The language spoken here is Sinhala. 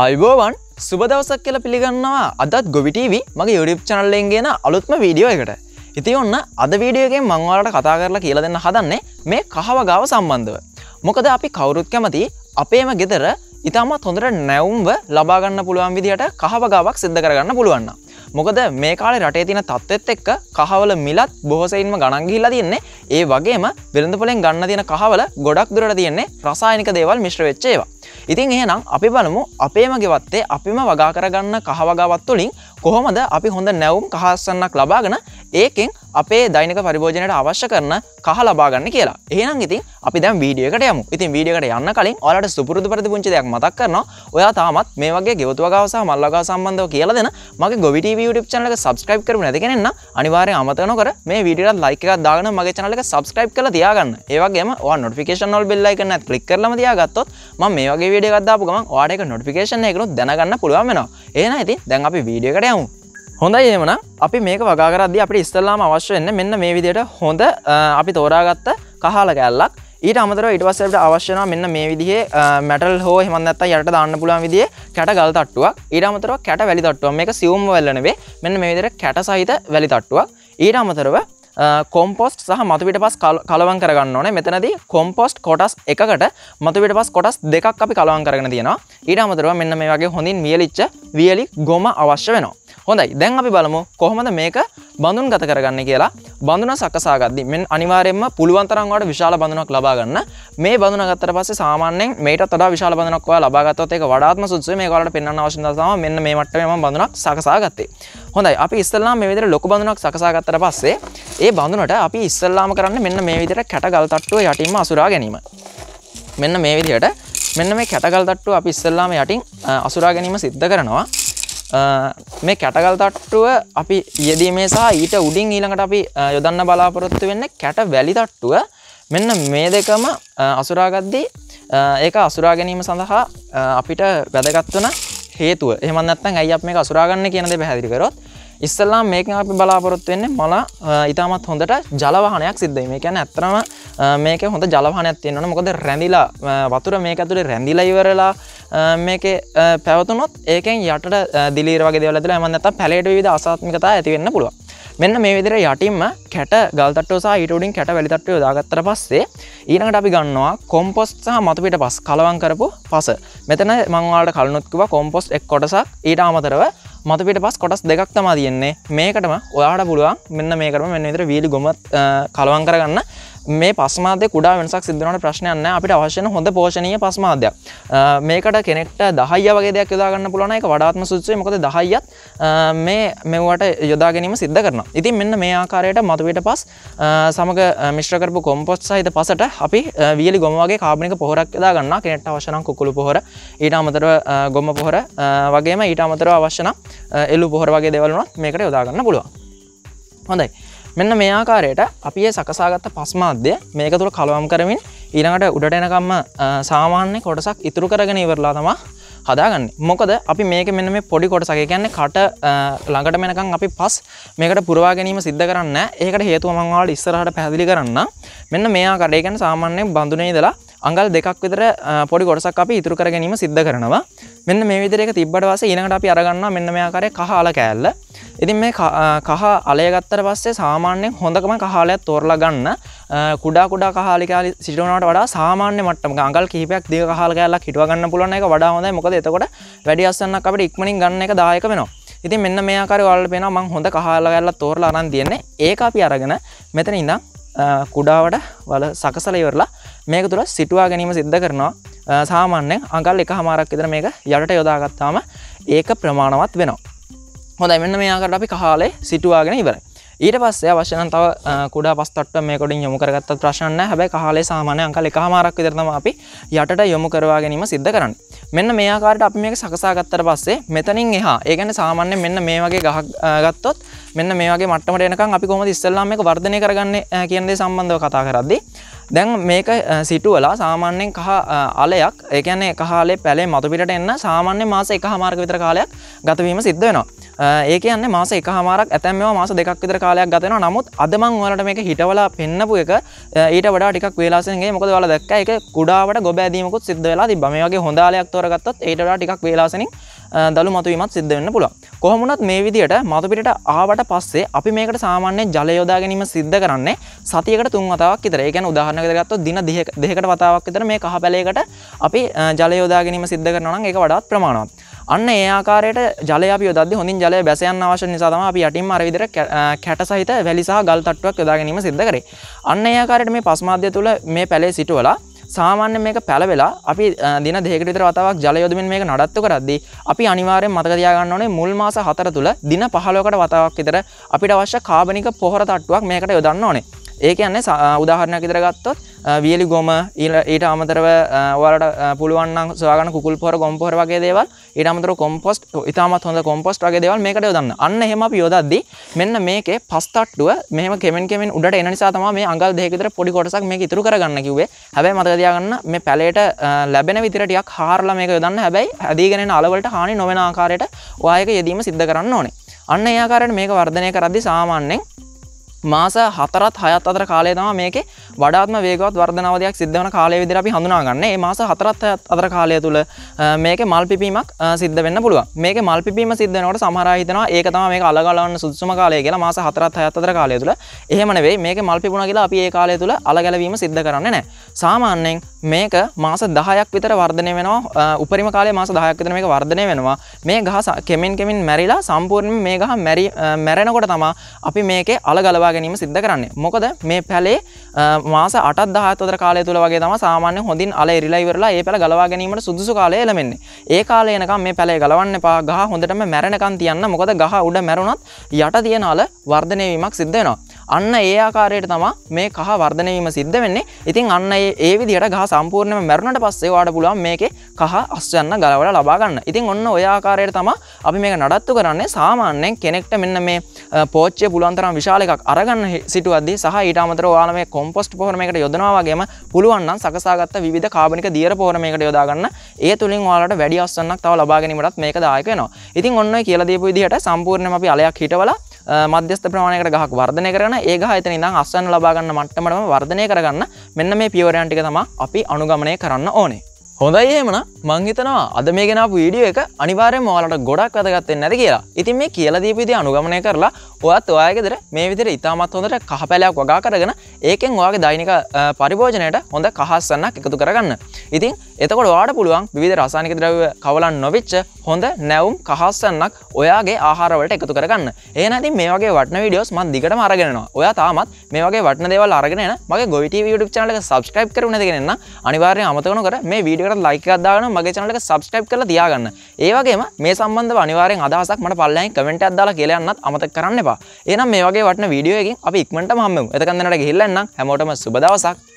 ආයිබෝවන් සුබ දවසක් කියල පිළිගන්නවා අදත් ගොවිටීවි මගේ යුඩිප් චනල්ලෙන්ගේෙන අලුත්ම වීඩියෝ එකට. ඉති ඔන්න අද වීඩියෝගෙන් මංවාලට කතා කරලා කියල දෙන්න හදන්නේ මේ කහව ගාව සම්බන්ධව. මොකද අපි කවුරුත් කැමති අපේම ගෙදර ඉතාමත් හොඳට නැවුම්ව ලබාගන්න පුළුවන් විදිහට කහව ගාවක් සිද්ධ කරගන්න පුළුවන්න. මොකද මේ කාලේ රටේ තින තත්ත්වෙත් එක්ක කහවල මිලත් බොහොසයින්ම ගණන්ගිල්ල තියෙන්නේ ඒ වගේම වෙළඳපොලෙන් ගන්න තියෙන කහවල ගොඩක් දුරට තියෙන්නේ රසායනික දේවල් මිශ්‍රවෙච්චේවා ඉතින් එහෙනම් අපි බලමු අපේම ගෙවත්තේ අපිම වගා කරගන්න කහවගාවත් තුළින් කොහොමද අපි හොඳ නැවුම් කහස්සන්නක් ලබාගෙන ඒකෙන් අපේ දෛනික පරිභෝජනයට අවශ්‍ය කරන කහ ලබාගන්න කියලා එහෙනම් ඉතින් අපි දැම් වීඩියකට යමු ඉතින් වීඩියකට යන්න කලින් ඔයාලට සුපුරුදු පරිදි පුංචි දෙයක් මතක් කරනවා ඔයා තාමත් මේ වගේ ගෙවතුවගාව සහ මල්ලගාව සම්බන්ධව කියලා දෙන මගේ ගොවිටීවී YouTube channel එක subscribe කරමු නැති කෙනෙක් නම් අනිවාර්යෙන් අමතක නොකර මේ වීඩියෝට like එකක් දාගෙන මගේ channel එක subscribe කරලා තියාගන්න ඒ වගේම ඔයා notification all bell icon එකත් click කරලම තියාගත්තොත් මම මේ වගේ වීඩියෝ එකක් දාපු ගමන් ඔයාට ඒක notification එකනොත් දැනගන්න පුළුවන් වෙනවා එහෙනම් ඉතින් දැන් අපි වීඩියෝ එකට යමු හොඳයි එමන අපි මේක වගාරද අපි ඉස්සල්ලාම අවශ්‍යවෙන්න මෙන්න මේ විදියට හොඳ අපි තෝරාගත්ත කහල කැල්ලක් ඊට අමතර ඉටවසට අවශ්‍යන මෙන්න මේ විදිහ මැටල් හෝ හෙමන්දත්ත යට දාන්න පුලන් විදිේ කැට ගල් තට්ටුවක් ඊට අමතර කැට වැලි තට්ටුව මේ සියුම් වෙල්ලනවේ මෙන්න මේ විදිර කැට සහිත වැලි තට්ටුවක් ඊට අමතරව කොම්පොස්ට් සහ මතුවිට පස් කලවන් කරගන්න ඕනේ මෙතනද කොම්පොස්ට් කොටස් එකට මතුවිට පස් කොටස් දෙකක් අපි කලවන් කරන තියෙනවා ඊට අමතරව මෙන්න මේ වගේ හොඳින් වියලිච්ච වියලි ගොම අවශ්‍ය වෙනවා හොඳයි දැන් අපි බලමු කොහොමද මේක බඳුන් ගත කරගන්න කියලා බඳුන සකසාගදදි මෙන් අනිවාරෙන්ම පුළුවන්තරන්වට විශාල බඳනක් ලබාගන්න මේ බඳනගත්තර පස්සේ සාමාන්‍යෙන් මේට තොඩ විශාල බඳනක්වා ලබාගත්තේ එක වඩාත්ම සුත්සේ මේ වලට පෙන්න්න අවශ්‍යතාව මෙන්න මේ මටම බඳනක් සකසාගත්තේ හොඳයි අපි ඉස්සල්ලා මේ විදිර ලොක බඳනක් සකසාගත්තර පස්සේ ඒ බඳුනට අපි ඉස්සල්ලාම කරන්න මෙන්න මේ විදිට කැටගල් තට්ටුව යටින්ම අසුරා ගැනීම මෙන්න මේ විදිහට මෙන්න මේ කැටගල් තට්ටුව අපි ඉස්සල්ලාම යටින් අසුරා ගැනීම සිද්ධ කරනවා මේ කැටගල් තට්ටුව අපි යෙදීමේ සහ ඊට උඩින් ඊළඟට අපි යොදන්න බලාපොරොත්තු වෙන්න කැට වැලි තට්ටුව මෙන්න මේ දෙකම අසුරාගද්දී ඒක අසුරා ගැනීම සඳහා අපිට වැදගත් වන හේතුව එහෙම නැත්නම් ඇයි අපි මේක අසුරා ගන්න කියන දේ පැහැදිලි කරොත් ඉස්සල්ලා මේක අපි බලාපොරොත් වෙන්න මල ඉතාමත් හොඳට ජලවාහනයක් සිද්ධ මේ ැන ඇත්තරම මේක හොඳ ජලවානයක් තියෙන්න්නන මොකද රැඳිලා වතුර මේ ඇතුළේ රැඳිලා ඉවරලා මේක පැවතුනොත් ඒකෙන් යට දිලීර වගේ දෙවලදල ඇමන් ඇත පැලට විද අසාත්මිකතා ඇතිවෙන්න පුළුව මෙන්න මේ විදිර යටින්ම කැට ගල්තටෝසා ඉටඩින් කැට වැලිතට්ටය දාගත්තර පස්සේ ඊනකට අපි ගන්නවා කොම්පොස්් සහ මතුපිට පස් කලවන් කරපු පස මෙතන මංවාට කලනුත්කව කොම්පොස්් එක් කොටසක් ඊට අමතරව මතපිට පස් කොටස් දෙකක් තමා තියෙන්නේ මේකටම ඔයාට පුළුවන් මෙන්න මේකටම මෙන්න විතර වීලි ගොම කලවන් කරගන්න මේ පස්මාදය කුඩා වෙනසක් සිදුවනට ප්‍රශ්නයන්න අපිට අවශ්‍යන හොඳ පෝෂණය පස්මාදය මේකට කෙනෙක්ට දහය වගේ දෙයක් යොදාගන්න පුළන එක වඩාත්ම සුච්චේ මොකද දහයිත් මේ මෙවට යොදා ගැනීම සිද්ධ කරන ඉතින් මෙන්න මේ ආකාරයට මතුවට පස් සමග මිශ්‍රකරපු කොම්පොස්් සහිත පසට අපි වියලි ගොමගේ කාබනික පොහොරක් යදාගන්න කෙනෙට අවශනම් කුකුළු පොහොර ඊට අමතර ගොම පොහොර වගේම ඊට අමතර අවශ්‍යන එල්ලු පොහොර වගේ දෙවලුනත් මේකට යොදාගන්න පුළුවන් හොඳයි මෙන්න මේ ආකාරයට අපි ඒ සකසාගත්ත පස්මාධ්‍ය මේක තුළ කලවම් කරමින් ඊළඟට උඩට එනකම්ම සාමාන්‍ය කොටසක් ඉතුරු කරගෙන ඉවරලා තමා හදාගන්න මොකද අපි මේක මෙන්න මේ පොඩි කොට සගේ කියන්නේ කට ළඟට මෙනකං අපි පස් මේකට පුරවා ගැනීම සිද්ධ කරන්න ඒකට හේතුවමංවාට ඉස්සරහට පැදිලි කරන්න මෙන්න මේයා කඩේ ගැන සාමාන්‍යයෙන් බඳුනේ දලා අඟල් දෙකක් විතර පොඩි ගොඩසක් අපි ඉතුරු කර ගැනීම සිද්ධ කරනවා මෙන්න මේ විදිරක තිබ්බට වස ඉනකට අපි අරගන්න මෙන්න මෙයාකාරය කහාල කෑල්ල ඉතින් මේ කහ අලයගත්තර පස්සේ සාමාන්‍යෙන් හොඳකම කහාලයක් තෝරලා ගන්න කුඩා කුඩා කහාලිකාල සිටුවනට වඩා සාමාන්‍ය මටම අඟල් කහිපයක් දිය කහල් කෑල්ලක් හිටුවගන්න පුලන එක වඩා හොඳ මොකද එතකොට වැඩි අස්සන්නක් අපට ඉක්මනින් ගන්න එක දායක වෙනවා ඉතින් මෙන්න මේකර වල් පෙන මං හොඳ කහල්ලගල්ල තෝරලා අරන් තියන්නේ ඒක අපි අරගෙන මෙතන ඉඳම් කුඩාවට වල සකසල ඉවරලා මේක තුළ සිටුවා ගැනීම සිද්ධ කරනවා සාමාන්‍යෙන් අඟල් එක හමාරක් ඉදර මේක යටට යොදාගත්තාම ඒක ප්‍රමාණවත් වෙනවා හොඳ එමන්න මේකට අපි කහාලේ සිටුවාගෙන ඉවර ඊට පස්සේ අවශ්‍යන තව කුඩා පස්තට මේකොඩින් යොමු කරගත් ප්‍රශන්න හැබැයි කහලේ සාමානය අංකල් එක හමාරක් විදරම අපි යටට යොමු කරවා ගැනීම සිද්ධ කරන්න මෙන්න මේආකාරට අපි මේක සකසාගත්තර පස්සේ මෙතනින් එහා ඒගැන සාමාන්‍ය මෙන්න මේ වගේ ගහ ගත්තොත් මෙන්න මේගේ මටමට එනකම් අපි කොම ඉස්සල්ලාම එක වර්ධනය කරගන්න කියන්නේ සම්බන්ධව කතා කරද්දී දැන් මේක සිටුවලා සාමාන්‍යයෙන් කහ අලයක් ඒකැනේ කහලේ පැලේ මතුපිට එන්න සාමාන්‍ය මාස එක හමාර්ක විතර කාලයක් ගතවීම සිද්ධ වෙනවා ඒ කියන්නේ මාස එක හමාරක් ඇතැම මාස දෙකක් විතර කාලයක් ගතෙනවා නමුත් අදමං වලට මේක හිටවලා පෙන්න්නපු එක ඊට වඩා ටිකක් වේලාසන්ගේ මොකද වල දැක්ක එක කුඩාවට ගොබෑදීමකුත් සිද්ධ වෙලා තිබ මේ වගේ හොඳාලයක් තොරගත්තත් ඒටඩා ටිකක් වේලාසනින් දළු මතුවීමත් සිද්ධ වෙන්න පුළුවන් කොහොමුණත් මේ විදියට මතුපිට ආවට පස්සේ අපි මේකට සාමාන්‍ය ජලයෝදා ගැනීම සිද්ධ කරන්නේ සතියකට තුන් වතාවක් විතර ඒ කියන්නේ උදාහරණයකට ගත්තොත් දින 2කට වතාවක් විතර මේ කහ පැලයකට අපි ජලයෝදා ගැනීම සිද්ධ කරනවා නම් ඒක වඩාත් ප්‍රමාණවත් අන්න ඒ ආකාරයට ජලය අපි යොදද්දි හොඳින් ජලය බැසයන් අවශ්‍ය නිසා තමයි අපි යටින්ම අර විදිහට කැට සහිත වැලි සහ ගල් තට්ටුවක් යොදා ගැනීම සිද්ධ කරේ. අන්න ඒ ආකාරයට මේ පස්මාධ්‍ය තුල මේ පැලේ සිටවලා සාමාන්‍ය මේක පැලවෙලා අපි දින දෙකට විතර වතාවක් ජල යොදමින් මේක නඩත්තු කරද්දී අපි අනිවාර්යෙන් මතක තියාගන්න ඕනේ මුල් මාස හතර තුල දින 15කට වතාවක් විතර අපිට අවශ්‍ය කාබනික පොහොර තට්ටුවක් මේකට යොදන්න ඕනේ. ඒක යන්නේ උදාහරණයක් ඉදරගත්තොත් වියලි ගොම ඊට අමතරව වලට පුළුවන් සවාගන කුල් පොර ගොම්පොර වගේ දේවල් ඊට අමතර කොම්පොස්ට ඉතාමත් හොඳ කොම්පොස්ට වගේ දේවල් මේකට යොදන්න අන්න එහෙම අපි යොදද්දි මෙන්න මේකේ පස්තට්ටුව මෙහම කෙමෙන් කෙමෙන් උඩට එන නිසා තමයි මේ අඟල් දෙක විතර පොඩි කොටසක් මේක ඉතුරු කරගන්න කිව්වේ හැබැයි මතක තියාගන්න මේ පැලේට ලැබෙන විතර ටිකක් හාරලා මේක යොදන්න හැබැයි ඇදීගෙන යන අලවලට හානි නොවන ආකාරයට ඔයා ඒක යෙදීම සිද්ධ කරන්න ඕනේ අන්න ඒ ආකාරයට මේක වර්ධනය කරද්දි සාමාන්‍යයෙන් මාස හතරත් හයත් අතර කාලය තම මේක වඩාත්ම වේගවත් වර්ධනාවදයක් සිද්ධ වන කාලය විදිර අපි හඳුනාගන්න ඒ මාස හතරත් අතර කාලය තුළ මේක මල් පිපීමක් සිද්ධ වෙන්න පුළුව මේක මල් පිපීම සිද්ධනට සමහරහිතනවා ඒක තම මේ අලගලන්න සුදුසම කාලය කියලා මාස හතරත් හයත් අතර කාලය තුළ එහෙමනවේ මේක මල් පිපුණ කියලා අපි ඒ කාලය තුළ අලගැලවීම සිද්ධ කරන්න නෑ සාමාන්‍යෙන් මේක මාස 10ක් විතර වර්ධනය වෙනවා උපරිම කාලේ මාස 10ක් විතර මේක වර්ධනය වෙනවා මේ ගහ කෙමෙන් කෙමෙන් මැරිලා සම්පූර්ණයෙන් මේ ගහ මැරි මැරෙනකොට තමයි අපි මේකේ අල ගලවා ගැනීම සිද්ධ කරන්නේ මොකද මේ පැලේ මාස 8ක් 10ක් විතර කාලය තුල වගේ තමයි සාමාන්‍ය හොඳින් අල එරිලා ඉවරලා ඒ පැල ගලවා ගැනීමට සුදුසු කාලය එළමෙන්නේ ඒ කාලේ එනකම් මේ පැලේ ගලවන්න එපා ගහ හොඳටම මැරෙනකම් තියන්න මොකද ගහ උඩ මැරුණත් යට තියෙන අල වර්ධනය වීමක් සිද්ධ වෙනවා අන්න ඒ ආකාරයට තමා මේ කහ වර්ධනවීම සිද්ධ වෙන්නේ ඉතින් අන්න ඒ විදිහට ගහ සම්පූර්ණයම මැරුණට පස්සේ වාට පුළුවන් මේකේ කහ අස්වැන්න ගලවලා ලබා ගන්න. ඉතින් ඔන්න ඔය ආකාරයට තමා අපි මේක නඩත්තු කරන්නේ සාමාන්‍යයෙන් කෙනෙක්ට මෙන්න මේ පෝච්චය පුළුවන්තරම් විශාල එකක් අරගන්න සිටුවද්දී සහ ඊට අමතර ඔයාලා මේ කොම්පොස්ට් පොහොරමයකට යොදනවා වගේම පුළුවන් නම් සකසාගත්ත විවිධ කාබනික දියර පොහොරමයකට යොදා ගන්න. ඒ තුලින් ඔයාලට වැඩි අවසන්නක් තව ලබා ගැනීමටත් මේක දායක වෙනවා. ඉතින් ඔන්න ඔය කියලා දීපු විදිහට සම්පූර්ණයෙන්ම අපි අලයක් හිටවලා මධ්‍යස්ත ප්‍රමාණයකට ගහක් වර්ධනය කරන ඒ ගහ එතන ඉඳන් අස්වැන්න ලබා ගන්න මට්ටමටම වර්ධනය කරගන්න මෙන්න මේ පියවරයන් ටික තමයි අපි අනුගමනය කරන්න ඕනේ. හොඳයි එහෙමන මංහිතනවා අද මේ ගෙනපු වීඩියෝ එක අනිවාරෙන් මෝලට ගොඩක් වැදගත්තෙන් නැති කියලා ඉතින් මේ කියලදීපිදි අනුගමනය කරලා ඔත් ඔයාගෙදර මේ විදිර ඉතාමත් හොඳට කහපැලයක් වගා කරගෙන ඒකෙන් වාගේ දෛනික පරිභෝජනයට හොඳ කහස්සන්නක් එකතු කරගන්න. ඉතින් එතකොට වාට පුළුවන් විධ රසානික ද්‍රව කවලන් නොවිච්ච හොඳ නැවුම් කහස්සන්නක් ඔයාගේ ආහාරවලට එකතු කරගන්න ඒනති මේ වගේ වටන විඩියෝස් මන් දිගට අරගෙනවා ඔයා තාමත් මේ වගේ වටන දේවල් අරගෙන මගේ ගොවිට ඩු චනලක සබස්ක්‍රයිප් කරන දෙගෙනන්න අනිවාර්ය අමතකන කර මේ වීඩියකට ලයිකක්දාගන මගේ චනලක සබස්ක්‍රයිප් කළ තියාගන්න ඒවගේම මේ සම්බන්ධ අනිවාරෙන් අදහසක් මට පල්ලයින් කමෙන්ට අදදාලා කියලන්නත් අමත කරන්න එපා එපා එනම් මේ වගේ වටන වීඩියෝ එකින් අපි ඉක්මට හම්මු එතකන්දනට ගහිල්ලන්නම් හැමෝටම සුබදවසක්